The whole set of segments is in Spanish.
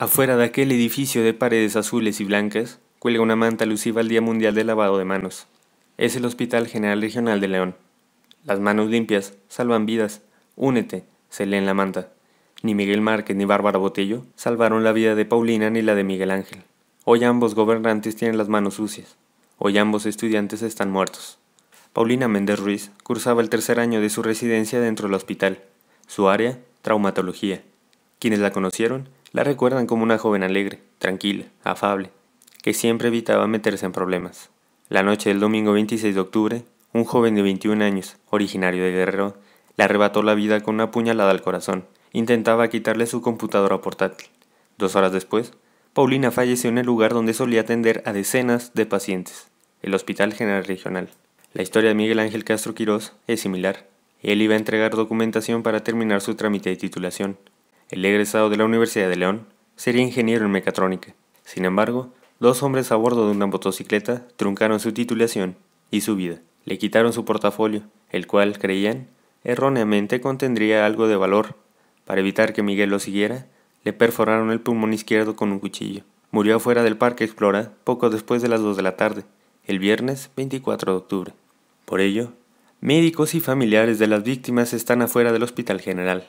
Afuera de aquel edificio de paredes azules y blancas, cuelga una manta alusiva al Día Mundial del Lavado de Manos. Es el Hospital General Regional de León. Las manos limpias salvan vidas. Únete, se lee en la manta. Ni Miguel Márquez ni Bárbara Botello salvaron la vida de Paulina ni la de Miguel Ángel. Hoy ambos gobernantes tienen las manos sucias. Hoy ambos estudiantes están muertos. Paulina Méndez Ruiz cursaba el tercer año de su residencia dentro del hospital. Su área, traumatología. Quienes la conocieron, la recuerdan como una joven alegre, tranquila, afable, que siempre evitaba meterse en problemas. La noche del domingo 26 de octubre, un joven de 21 años, originario de Guerrero, le arrebató la vida con una puñalada al corazón. Intentaba quitarle su computadora portátil. Dos horas después, Paulina falleció en el lugar donde solía atender a decenas de pacientes, el Hospital General Regional. La historia de Miguel Ángel Castro Quirós es similar. Él iba a entregar documentación para terminar su trámite de titulación, el egresado de la Universidad de León sería ingeniero en mecatrónica. Sin embargo, dos hombres a bordo de una motocicleta truncaron su titulación y su vida. Le quitaron su portafolio, el cual creían erróneamente contendría algo de valor. Para evitar que Miguel lo siguiera, le perforaron el pulmón izquierdo con un cuchillo. Murió afuera del Parque Explora poco después de las 2 de la tarde, el viernes 24 de octubre. Por ello, médicos y familiares de las víctimas están afuera del Hospital General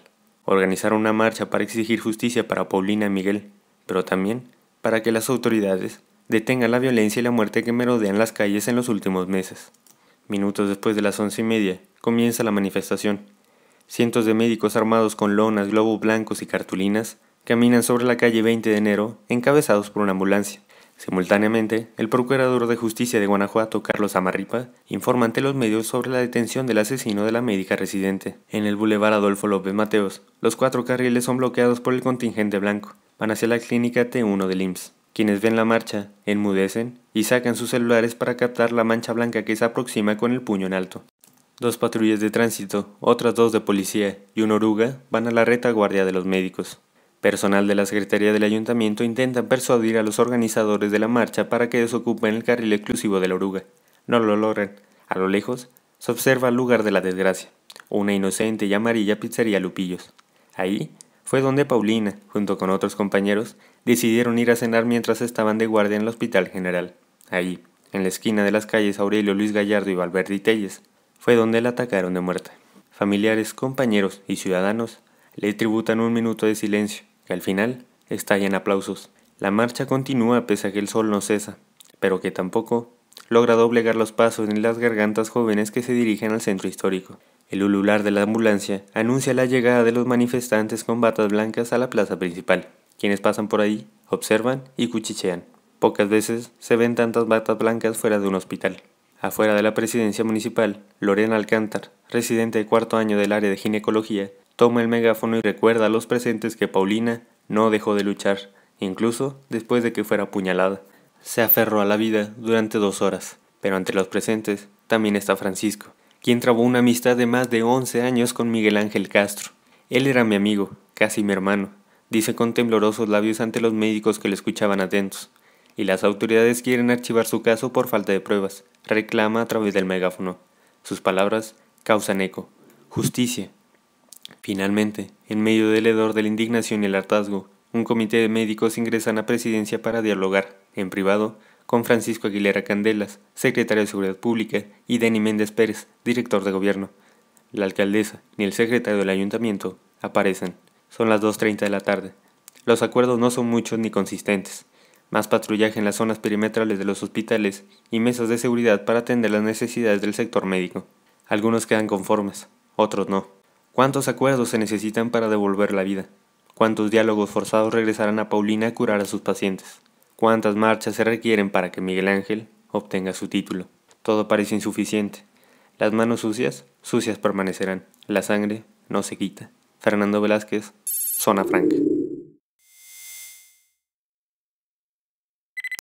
organizaron una marcha para exigir justicia para Paulina Miguel, pero también para que las autoridades detengan la violencia y la muerte que merodean las calles en los últimos meses. Minutos después de las once y media, comienza la manifestación. Cientos de médicos armados con lonas, globos blancos y cartulinas caminan sobre la calle 20 de enero, encabezados por una ambulancia. Simultáneamente, el procurador de justicia de Guanajuato, Carlos Amarripa, informa ante los medios sobre la detención del asesino de la médica residente. En el bulevar Adolfo López Mateos, los cuatro carriles son bloqueados por el contingente blanco. Van hacia la clínica T1 del IMSS. Quienes ven la marcha enmudecen y sacan sus celulares para captar la mancha blanca que se aproxima con el puño en alto. Dos patrullas de tránsito, otras dos de policía y una oruga van a la retaguardia de los médicos. Personal de la Secretaría del Ayuntamiento intenta persuadir a los organizadores de la marcha para que desocupen el carril exclusivo de la oruga. No lo logran. A lo lejos, se observa el lugar de la desgracia, una inocente y amarilla pizzería Lupillos. Ahí fue donde Paulina, junto con otros compañeros, decidieron ir a cenar mientras estaban de guardia en el Hospital General. Ahí, en la esquina de las calles Aurelio Luis Gallardo y Valverde Telles, fue donde la atacaron de muerte. Familiares, compañeros y ciudadanos le tributan un minuto de silencio que al final estallan aplausos. La marcha continúa pese a que el sol no cesa, pero que tampoco logra doblegar los pasos ni las gargantas jóvenes que se dirigen al centro histórico. El ulular de la ambulancia anuncia la llegada de los manifestantes con batas blancas a la plaza principal. Quienes pasan por ahí observan y cuchichean. Pocas veces se ven tantas batas blancas fuera de un hospital. Afuera de la presidencia municipal, Lorena Alcántar, residente de cuarto año del área de ginecología, Toma el megáfono y recuerda a los presentes que Paulina no dejó de luchar, incluso después de que fuera apuñalada. Se aferró a la vida durante dos horas, pero ante los presentes también está Francisco, quien trabó una amistad de más de 11 años con Miguel Ángel Castro. Él era mi amigo, casi mi hermano, dice con temblorosos labios ante los médicos que le escuchaban atentos. Y las autoridades quieren archivar su caso por falta de pruebas, reclama a través del megáfono. Sus palabras causan eco. Justicia. Finalmente, en medio del hedor de la indignación y el hartazgo, un comité de médicos ingresan a presidencia para dialogar, en privado, con Francisco Aguilera Candelas, secretario de Seguridad Pública, y Denny Méndez Pérez, director de gobierno. La alcaldesa ni el secretario del ayuntamiento aparecen. Son las 2.30 de la tarde. Los acuerdos no son muchos ni consistentes. Más patrullaje en las zonas perimetrales de los hospitales y mesas de seguridad para atender las necesidades del sector médico. Algunos quedan conformes, otros no. ¿Cuántos acuerdos se necesitan para devolver la vida? ¿Cuántos diálogos forzados regresarán a Paulina a curar a sus pacientes? ¿Cuántas marchas se requieren para que Miguel Ángel obtenga su título? Todo parece insuficiente. Las manos sucias, sucias permanecerán. La sangre no se quita. Fernando Velázquez, Zona Franca.